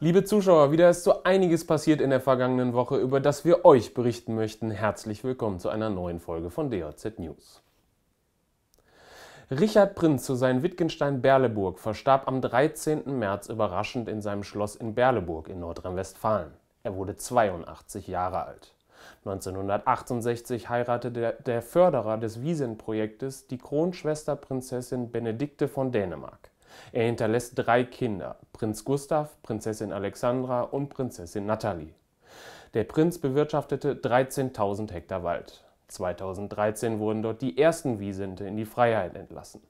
Liebe Zuschauer, wieder ist so einiges passiert in der vergangenen Woche, über das wir euch berichten möchten. Herzlich willkommen zu einer neuen Folge von DOZ News. Richard Prinz zu seinem Wittgenstein-Berleburg verstarb am 13. März überraschend in seinem Schloss in Berleburg in Nordrhein-Westfalen. Er wurde 82 Jahre alt. 1968 heiratete der Förderer des Wiesen-Projektes die Kronschwester Prinzessin Benedikte von Dänemark. Er hinterlässt drei Kinder, Prinz Gustav, Prinzessin Alexandra und Prinzessin Nathalie. Der Prinz bewirtschaftete 13.000 Hektar Wald. 2013 wurden dort die ersten Wiesente in die Freiheit entlassen.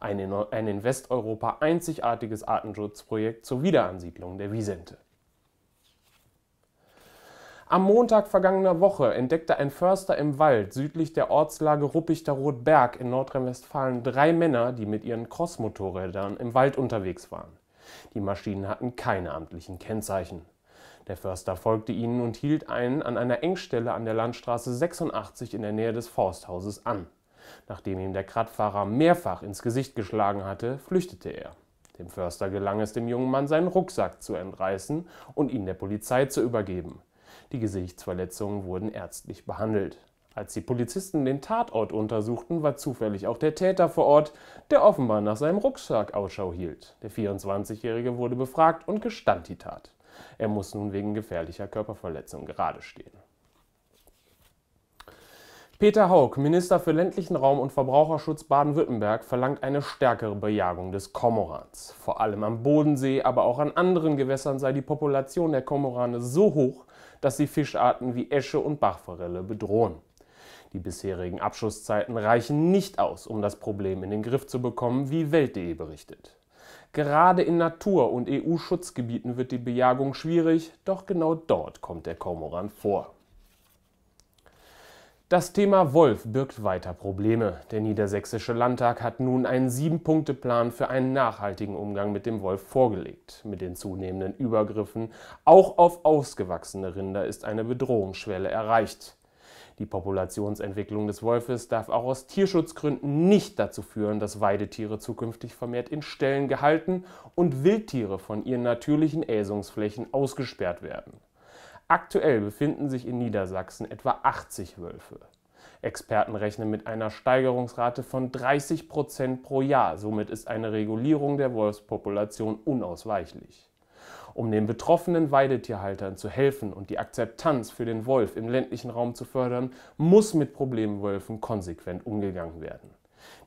Ein in, ein in Westeuropa einzigartiges Artenschutzprojekt zur Wiederansiedlung der Wiesente. Am Montag vergangener Woche entdeckte ein Förster im Wald südlich der Ortslage Ruppichteroth-Berg in Nordrhein-Westfalen drei Männer, die mit ihren Crossmotorrädern im Wald unterwegs waren. Die Maschinen hatten keine amtlichen Kennzeichen. Der Förster folgte ihnen und hielt einen an einer Engstelle an der Landstraße 86 in der Nähe des Forsthauses an. Nachdem ihm der Kradfahrer mehrfach ins Gesicht geschlagen hatte, flüchtete er. Dem Förster gelang es dem jungen Mann, seinen Rucksack zu entreißen und ihn der Polizei zu übergeben. Die Gesichtsverletzungen wurden ärztlich behandelt. Als die Polizisten den Tatort untersuchten, war zufällig auch der Täter vor Ort, der offenbar nach seinem Rucksack Ausschau hielt. Der 24-Jährige wurde befragt und gestand die Tat. Er muss nun wegen gefährlicher Körperverletzung gerade stehen. Peter Haug, Minister für ländlichen Raum und Verbraucherschutz Baden-Württemberg, verlangt eine stärkere Bejagung des Kormorans. Vor allem am Bodensee, aber auch an anderen Gewässern sei die Population der Kormorane so hoch, dass sie Fischarten wie Esche und Bachforelle bedrohen. Die bisherigen Abschusszeiten reichen nicht aus, um das Problem in den Griff zu bekommen, wie Welt.de berichtet. Gerade in Natur- und EU-Schutzgebieten wird die Bejagung schwierig, doch genau dort kommt der Kormoran vor. Das Thema Wolf birgt weiter Probleme. Der Niedersächsische Landtag hat nun einen Sieben-Punkte-Plan für einen nachhaltigen Umgang mit dem Wolf vorgelegt. Mit den zunehmenden Übergriffen auch auf ausgewachsene Rinder ist eine Bedrohungsschwelle erreicht. Die Populationsentwicklung des Wolfes darf auch aus Tierschutzgründen nicht dazu führen, dass Weidetiere zukünftig vermehrt in Ställen gehalten und Wildtiere von ihren natürlichen Äsungsflächen ausgesperrt werden. Aktuell befinden sich in Niedersachsen etwa 80 Wölfe. Experten rechnen mit einer Steigerungsrate von 30 Prozent pro Jahr. Somit ist eine Regulierung der Wolfspopulation unausweichlich. Um den betroffenen Weidetierhaltern zu helfen und die Akzeptanz für den Wolf im ländlichen Raum zu fördern, muss mit Problemwölfen konsequent umgegangen werden.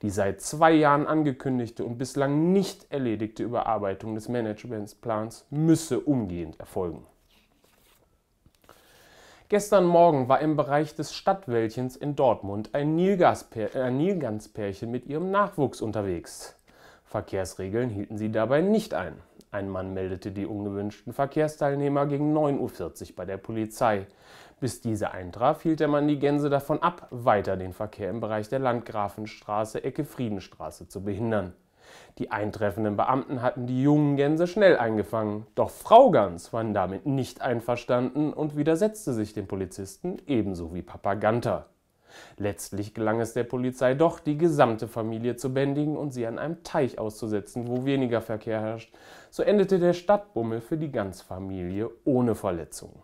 Die seit zwei Jahren angekündigte und bislang nicht erledigte Überarbeitung des Managementsplans müsse umgehend erfolgen. Gestern Morgen war im Bereich des Stadtwäldchens in Dortmund äh, ein Nilganspärchen mit ihrem Nachwuchs unterwegs. Verkehrsregeln hielten sie dabei nicht ein. Ein Mann meldete die ungewünschten Verkehrsteilnehmer gegen 9.40 Uhr bei der Polizei. Bis diese eintraf, hielt der Mann die Gänse davon ab, weiter den Verkehr im Bereich der Landgrafenstraße Ecke Friedenstraße zu behindern. Die eintreffenden Beamten hatten die jungen Gänse schnell eingefangen, doch Frau Gans war damit nicht einverstanden und widersetzte sich den Polizisten ebenso wie Papaganta. Letztlich gelang es der Polizei doch, die gesamte Familie zu bändigen und sie an einem Teich auszusetzen, wo weniger Verkehr herrscht. So endete der Stadtbummel für die Gansfamilie ohne Verletzungen.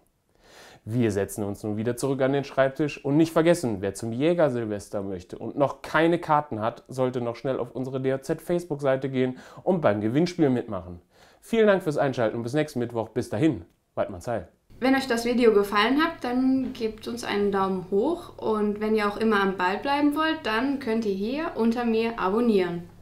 Wir setzen uns nun wieder zurück an den Schreibtisch und nicht vergessen, wer zum Jägersilvester möchte und noch keine Karten hat, sollte noch schnell auf unsere DRZ Facebook-Seite gehen und beim Gewinnspiel mitmachen. Vielen Dank fürs Einschalten und bis nächsten Mittwoch. Bis dahin, Waldmanns Heil. Wenn euch das Video gefallen hat, dann gebt uns einen Daumen hoch und wenn ihr auch immer am Ball bleiben wollt, dann könnt ihr hier unter mir abonnieren.